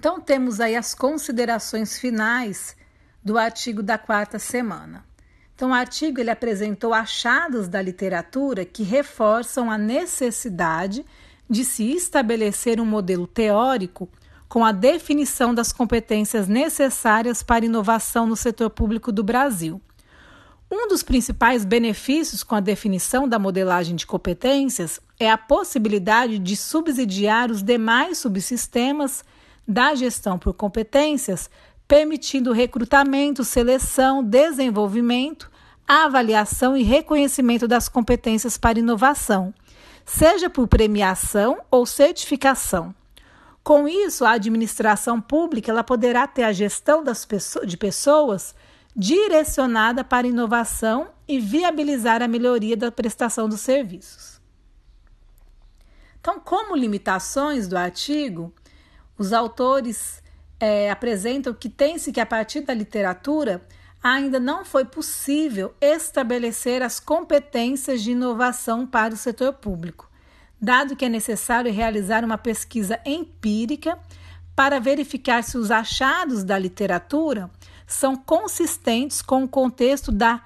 Então temos aí as considerações finais do artigo da quarta semana. Então, o artigo ele apresentou achados da literatura que reforçam a necessidade de se estabelecer um modelo teórico com a definição das competências necessárias para inovação no setor público do Brasil. Um dos principais benefícios com a definição da modelagem de competências é a possibilidade de subsidiar os demais subsistemas da gestão por competências, permitindo recrutamento, seleção, desenvolvimento, avaliação e reconhecimento das competências para inovação, seja por premiação ou certificação. Com isso, a administração pública ela poderá ter a gestão das pessoas, de pessoas direcionada para inovação e viabilizar a melhoria da prestação dos serviços. Então, como limitações do artigo, os autores é, apresentam que tem-se que, a partir da literatura, ainda não foi possível estabelecer as competências de inovação para o setor público, dado que é necessário realizar uma pesquisa empírica para verificar se os achados da literatura são consistentes com o contexto da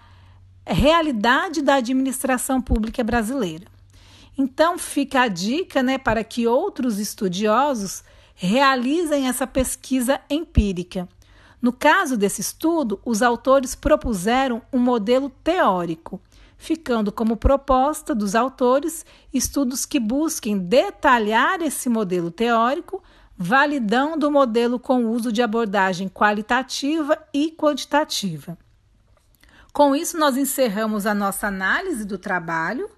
realidade da administração pública brasileira. Então, fica a dica né, para que outros estudiosos realizem essa pesquisa empírica. No caso desse estudo, os autores propuseram um modelo teórico, ficando como proposta dos autores estudos que busquem detalhar esse modelo teórico, validando o modelo com o uso de abordagem qualitativa e quantitativa. Com isso, nós encerramos a nossa análise do trabalho,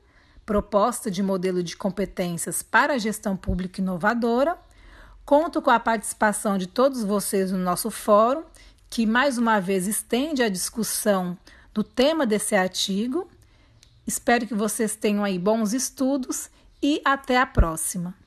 proposta de modelo de competências para a gestão pública inovadora. Conto com a participação de todos vocês no nosso fórum, que mais uma vez estende a discussão do tema desse artigo. Espero que vocês tenham aí bons estudos e até a próxima.